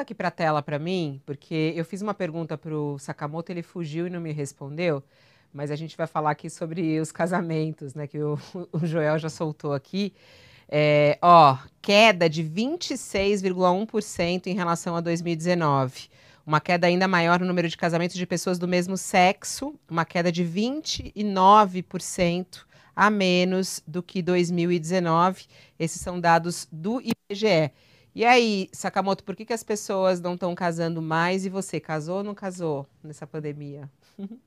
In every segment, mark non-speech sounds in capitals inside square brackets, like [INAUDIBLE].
volta aqui para a tela para mim, porque eu fiz uma pergunta para o Sakamoto, ele fugiu e não me respondeu, mas a gente vai falar aqui sobre os casamentos, né, que o, [LAUGHS] o Joel já soltou aqui. É, ó, queda de 26,1% em relação a 2019. Uma queda ainda maior no número de casamentos de pessoas do mesmo sexo, uma queda de 29% a menos do que 2019. Esses são dados do IBGE. E aí, Sakamoto, por que, que as pessoas não estão casando mais e você casou ou não casou nessa pandemia? [LAUGHS]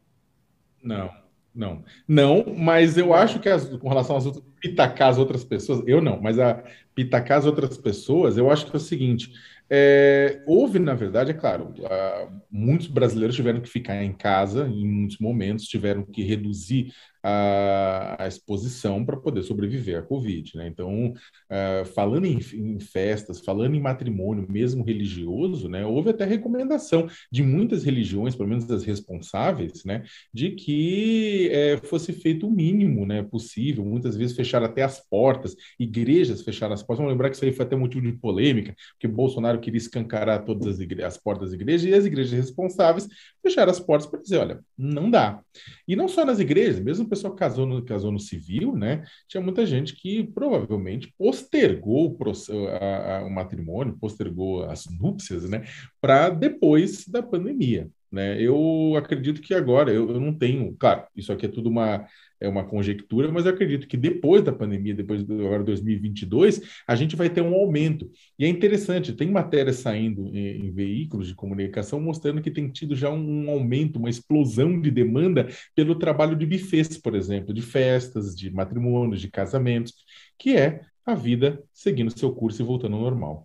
Não, não. Não, mas eu acho que as, com relação às outras pitacás outras pessoas, eu não, mas a as outras pessoas, eu acho que é o seguinte: é, houve, na verdade, é claro, muitos brasileiros tiveram que ficar em casa em muitos momentos, tiveram que reduzir a, a exposição para poder sobreviver à Covid. Né? Então, uh, falando em, em, festas, falando em matrimônio, mesmo religioso, né, houve até recomendação de muitas religiões, pelo menos das responsáveis, né, de que é, fosse feito o mínimo né, possível. Muitas vezes fecharam até as portas, igrejas fecharam as portas. Vamos lembrar que isso aí foi até motivo de polêmica, porque Bolsonaro queria escancarar todas as, as portas das igrejas e as igrejas responsáveis fechar as portas para dizer, olha, não dá. E não só nas igrejas, mesmo o pessoal que casou no, casou no civil, né? Tinha muita gente que provavelmente postergou o, a, a, o matrimônio, postergou as núpcias, né? Para depois da pandemia. Né? Eu acredito que agora, eu, eu, não tenho, claro, isso aqui é tudo uma, é uma conjectura, mas eu acredito que depois da pandemia, depois do agora 2022, a gente vai ter um aumento. E é interessante, tem matéria saindo em, em veículos de comunicação mostrando que tem tido já um, um aumento, uma explosão de demanda pelo trabalho de bufês, por exemplo, de festas, de matrimônios, de casamentos, que é a vida seguindo seu curso e voltando ao normal.